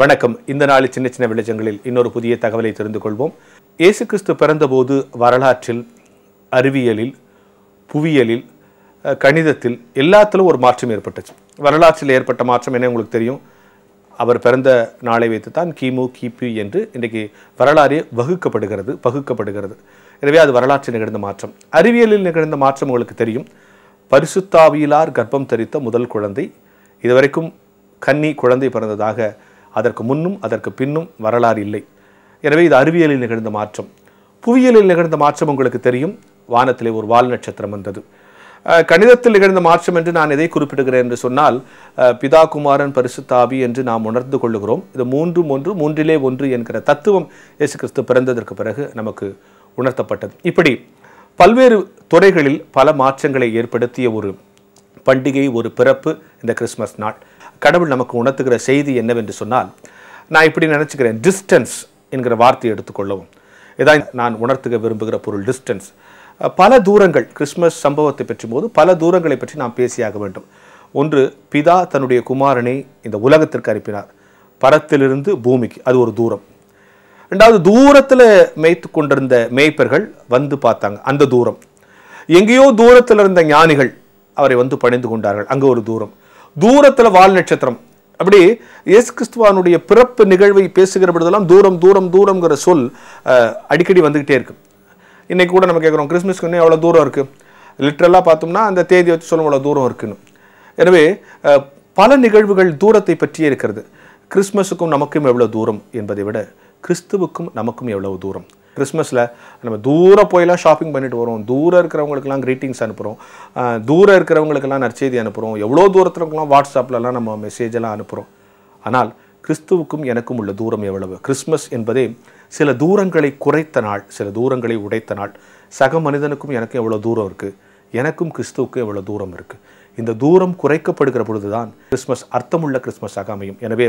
வணக்கம் இந்த நாள் சின்ன சின்ன விளைச்சங்களில் இன்னொரு புதிய தகவலை தெரிந்து கொள்வோம் இயேசு கிறிஸ்து பிறந்தபோது வரலாற்றில் அறிவியலில் புவியியலில் கணிதத்தில் எல்லாத்திலும் ஒரு மாற்றம் ஏற்பட்டுச்சு வரலாற்றில் ஏற்பட்ட மாற்றம் என்ன உங்களுக்கு தெரியும் அவர் பிறந்த நாளை வைத்து தான் கிமு கிபி என்று இன்றைக்கு வரலாறே வகுக்கப்படுகிறது பகுக்கப்படுகிறது எனவே அது வரலாற்றில் நிகழ்ந்த மாற்றம் அறிவியலில் நிகழ்ந்த மாற்றம் உங்களுக்கு தெரியும் பரிசுத்தாவியிலார் கர்ப்பம் தரித்த முதல் குழந்தை இதுவரைக்கும் கன்னி குழந்தை பிறந்ததாக அதற்கு முன்னும் அதற்கு பின்னும் வரலாறு இல்லை எனவே இது அறிவியலில் நிகழ்ந்த மாற்றம் புவியியலில் நிகழ்ந்த மாற்றம் உங்களுக்கு தெரியும் வானத்திலே ஒரு வால் நட்சத்திரம் வந்தது கணிதத்தில் நிகழ்ந்த மாற்றம் என்று நான் எதை குறிப்பிடுகிறேன் என்று சொன்னால் பிதா குமாரன் பரிசுத்தாபி என்று நாம் உணர்ந்து கொள்ளுகிறோம் இது மூன்று ஒன்று மூன்றிலே ஒன்று என்கிற தத்துவம் இயேசு கிறிஸ்து பிறந்ததற்கு பிறகு நமக்கு உணர்த்தப்பட்டது இப்படி பல்வேறு துறைகளில் பல மாற்றங்களை ஏற்படுத்திய ஒரு பண்டிகை ஒரு பிறப்பு இந்த கிறிஸ்மஸ் நாள் கடவுள் நமக்கு உணர்த்துகிற செய்தி என்னவென்று சொன்னால் நான் இப்படி நினச்சிக்கிறேன் டிஸ்டன்ஸ் என்கிற வார்த்தையை எடுத்துக்கொள்ளவும் இதான் நான் உணர்த்துக விரும்புகிற பொருள் டிஸ்டன்ஸ் பல தூரங்கள் கிறிஸ்மஸ் சம்பவத்தை பற்றி போது பல தூரங்களை பற்றி நாம் பேசியாக வேண்டும் ஒன்று பிதா தன்னுடைய குமாரனை இந்த உலகத்திற்கு அனுப்பினார் பரத்திலிருந்து பூமிக்கு அது ஒரு தூரம் ரெண்டாவது தூரத்தில் மேய்த்து கொண்டிருந்த மேய்ப்பர்கள் வந்து பார்த்தாங்க அந்த தூரம் எங்கேயோ தூரத்தில் இருந்த ஞானிகள் அவரை வந்து பணிந்து கொண்டார்கள் அங்கே ஒரு தூரம் தூரத்தில் வால் நட்சத்திரம் அப்படி இயேசு கிறிஸ்துவானுடைய பிறப்பு நிகழ்வை பேசுகிற பொழுதெல்லாம் தூரம் தூரம் தூரம்ங்கிற சொல் அடிக்கடி வந்துக்கிட்டே இருக்கு இன்னைக்கு கூட நம்ம கேட்குறோம் கிறிஸ்மஸ்க்கு இன்னும் எவ்வளோ தூரம் இருக்குது லிட்ரலாக பார்த்தோம்னா அந்த தேதியை வச்சு சொல்லும் அவ்வளோ தூரம் இருக்குன்னு எனவே பல நிகழ்வுகள் தூரத்தை பற்றியே இருக்கிறது கிறிஸ்மஸுக்கும் நமக்கும் எவ்வளோ தூரம் என்பதை விட கிறிஸ்துவுக்கும் நமக்கும் எவ்வளவு தூரம் கிறிஸ்மஸில் நம்ம தூரம் போயெல்லாம் ஷாப்பிங் பண்ணிட்டு வரோம் தூரம் இருக்கிறவங்களுக்குலாம் க்ரீட்டிங்ஸ் அனுப்புகிறோம் தூரம் இருக்கிறவங்களுக்கெல்லாம் நற்செய்தி அனுப்புகிறோம் எவ்வளோ தூரத்துலக்கெல்லாம் வாட்ஸ்அப்லலாம் நம்ம மெசேஜெல்லாம் அனுப்புகிறோம் ஆனால் கிறிஸ்துவுக்கும் எனக்கும் உள்ள தூரம் எவ்வளவு கிறிஸ்மஸ் என்பதே சில தூரங்களை குறைத்த நாள் சில தூரங்களை உடைத்த நாள் சக மனிதனுக்கும் எனக்கும் எவ்வளோ தூரம் இருக்குது எனக்கும் கிறிஸ்துவுக்கும் எவ்வளோ தூரம் இருக்குது இந்த தூரம் குறைக்கப்படுகிற பொழுது தான் கிறிஸ்மஸ் அர்த்தமுள்ள கிறிஸ்மஸாக அமையும் எனவே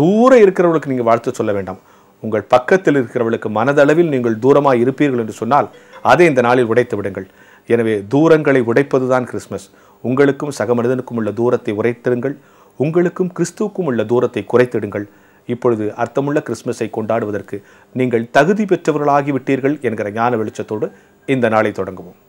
தூரம் இருக்கிறவர்களுக்கு நீங்கள் வாழ்த்து சொல்ல வேண்டாம் உங்கள் பக்கத்தில் இருக்கிறவளுக்கு மனதளவில் நீங்கள் தூரமாக இருப்பீர்கள் என்று சொன்னால் அதை இந்த நாளில் உடைத்து விடுங்கள் எனவே தூரங்களை உடைப்பது தான் கிறிஸ்மஸ் உங்களுக்கும் சக மனிதனுக்கும் உள்ள தூரத்தை உரைத்திடுங்கள் உங்களுக்கும் கிறிஸ்துவுக்கும் உள்ள தூரத்தை குறைத்திடுங்கள் இப்பொழுது அர்த்தமுள்ள கிறிஸ்மஸை கொண்டாடுவதற்கு நீங்கள் தகுதி பெற்றவர்களாகிவிட்டீர்கள் என்கிற ஞான வெளிச்சத்தோடு இந்த நாளை தொடங்குவோம்